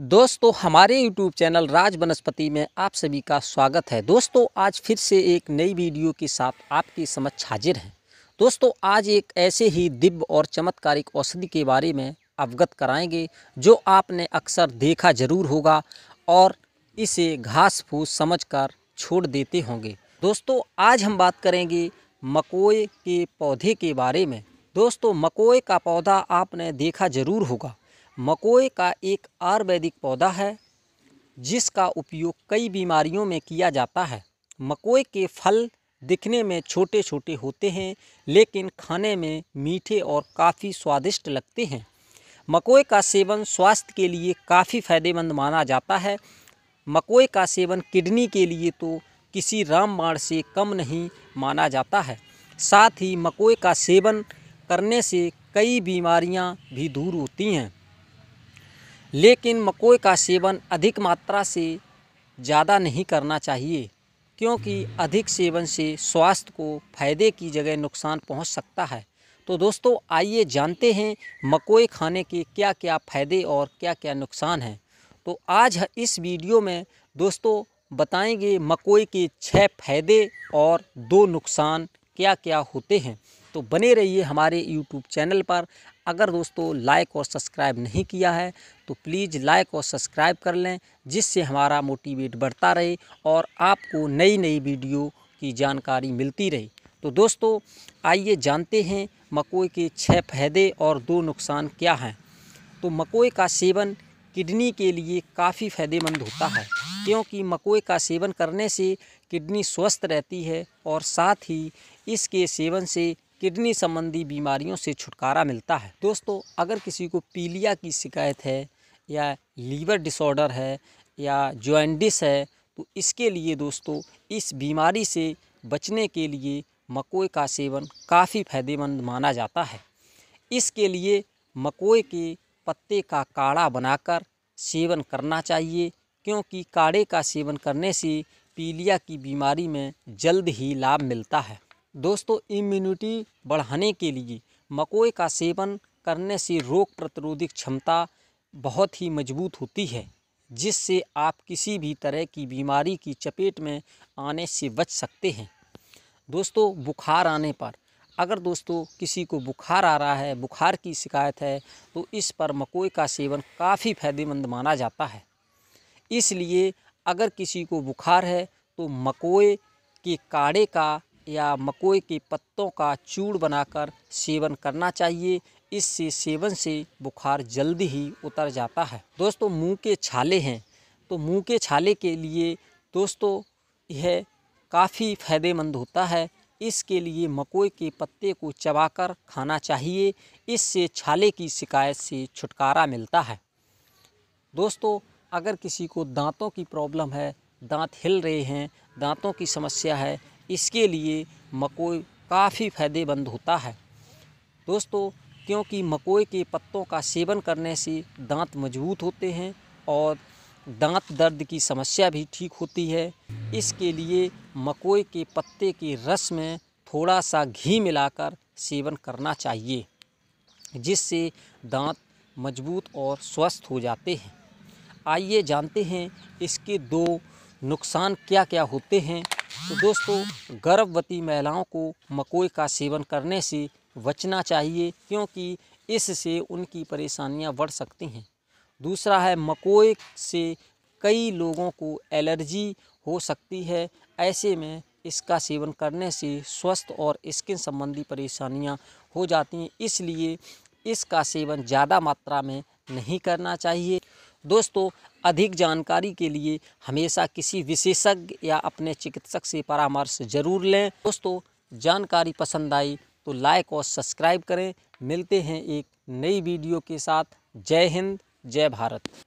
दोस्तों हमारे YouTube channel राज वनस्पति में आप सभी का स्वागत है दोस्तों आज फिर से एक नई वीडियो के साथ आपके समक्ष हाजिर हैं दोस्तों आज एक ऐसे ही दिव्य और चमत्कारिक औषधि के बारे में अवगत कराएंगे जो आपने अक्सर देखा जरूर होगा और इसे घास फूस समझ कर छोड़ देते होंगे दोस्तों आज हम बात करेंगे मकोए के पौधे के बारे में दोस्तों मकोए का पौधा आपने देखा जरूर होगा मकोए का एक आयुर्वेदिक पौधा है जिसका उपयोग कई बीमारियों में किया जाता है मकोए के फल दिखने में छोटे छोटे होते हैं लेकिन खाने में मीठे और काफ़ी स्वादिष्ट लगते हैं मकोए का सेवन स्वास्थ्य के लिए काफ़ी फायदेमंद माना जाता है मकोए का सेवन किडनी के लिए तो किसी रामबाण से कम नहीं माना जाता है साथ ही मकोए का सेवन करने से कई बीमारियां भी दूर होती हैं लेकिन मकोई का सेवन अधिक मात्रा से ज़्यादा नहीं करना चाहिए क्योंकि अधिक सेवन से स्वास्थ्य को फायदे की जगह नुकसान पहुंच सकता है तो दोस्तों आइए जानते हैं मकोई खाने के क्या क्या फ़ायदे और क्या क्या नुकसान हैं तो आज इस वीडियो में दोस्तों बताएंगे मकोई के छः फ़ायदे और दो नुकसान क्या क्या होते हैं तो बने रहिए हमारे यूट्यूब चैनल पर अगर दोस्तों लाइक और सब्सक्राइब नहीं किया है तो प्लीज़ लाइक और सब्सक्राइब कर लें जिससे हमारा मोटिवेट बढ़ता रहे और आपको नई नई वीडियो की जानकारी मिलती रहे तो दोस्तों आइए जानते हैं मकोई के छः फायदे और दो नुकसान क्या हैं तो मकोई का सेवन किडनी के लिए काफ़ी फायदेमंद होता है क्योंकि मकोई का सेवन करने से किडनी स्वस्थ रहती है और साथ ही इसके सेवन से किडनी संबंधी बीमारियों से छुटकारा मिलता है दोस्तों अगर किसी को पीलिया की शिकायत है या लीवर डिसऑर्डर है या जॉइंडिस है तो इसके लिए दोस्तों इस बीमारी से बचने के लिए मकोए का सेवन काफ़ी फायदेमंद माना जाता है इसके लिए मकोए के पत्ते का काढ़ा बनाकर सेवन करना चाहिए क्योंकि काढ़े का सेवन करने से पीलिया की बीमारी में जल्द ही लाभ मिलता है दोस्तों इम्यूनिटी बढ़ाने के लिए मकोई का सेवन करने से रोग प्रतिरोधक क्षमता बहुत ही मजबूत होती है जिससे आप किसी भी तरह की बीमारी की चपेट में आने से बच सकते हैं दोस्तों बुखार आने पर अगर दोस्तों किसी को बुखार आ रहा है बुखार की शिकायत है तो इस पर मकोई का सेवन काफ़ी फ़ायदेमंद माना जाता है इसलिए अगर किसी को बुखार है तो मकोए के काढ़े का या मकोई के पत्तों का चूड़ बनाकर सेवन करना चाहिए इससे सेवन से बुखार जल्दी ही उतर जाता है दोस्तों मुंह के छाले हैं तो मुंह के छाले के लिए दोस्तों यह काफ़ी फायदेमंद होता है इसके लिए मकोई के पत्ते को चबाकर खाना चाहिए इससे छाले की शिकायत से छुटकारा मिलता है दोस्तों अगर किसी को दांतों की प्रॉब्लम है दांत हिल रहे हैं दांतों की समस्या है इसके लिए मकोई काफ़ी फ़ायदेमंद होता है दोस्तों क्योंकि मकोई के पत्तों का सेवन करने से दांत मजबूत होते हैं और दांत दर्द की समस्या भी ठीक होती है इसके लिए मकोई के पत्ते के रस में थोड़ा सा घी मिलाकर सेवन करना चाहिए जिससे दांत मजबूत और स्वस्थ हो जाते हैं आइए जानते हैं इसके दो नुकसान क्या क्या होते हैं तो दोस्तों गर्भवती महिलाओं को मकोई का सेवन करने से बचना चाहिए क्योंकि इससे उनकी परेशानियां बढ़ सकती हैं दूसरा है मकोई से कई लोगों को एलर्जी हो सकती है ऐसे में इसका सेवन करने से स्वस्थ और स्किन संबंधी परेशानियां हो जाती हैं इसलिए इसका सेवन ज़्यादा मात्रा में नहीं करना चाहिए दोस्तों अधिक जानकारी के लिए हमेशा किसी विशेषज्ञ या अपने चिकित्सक से परामर्श जरूर लें दोस्तों जानकारी पसंद आई तो लाइक और सब्सक्राइब करें मिलते हैं एक नई वीडियो के साथ जय हिंद जय भारत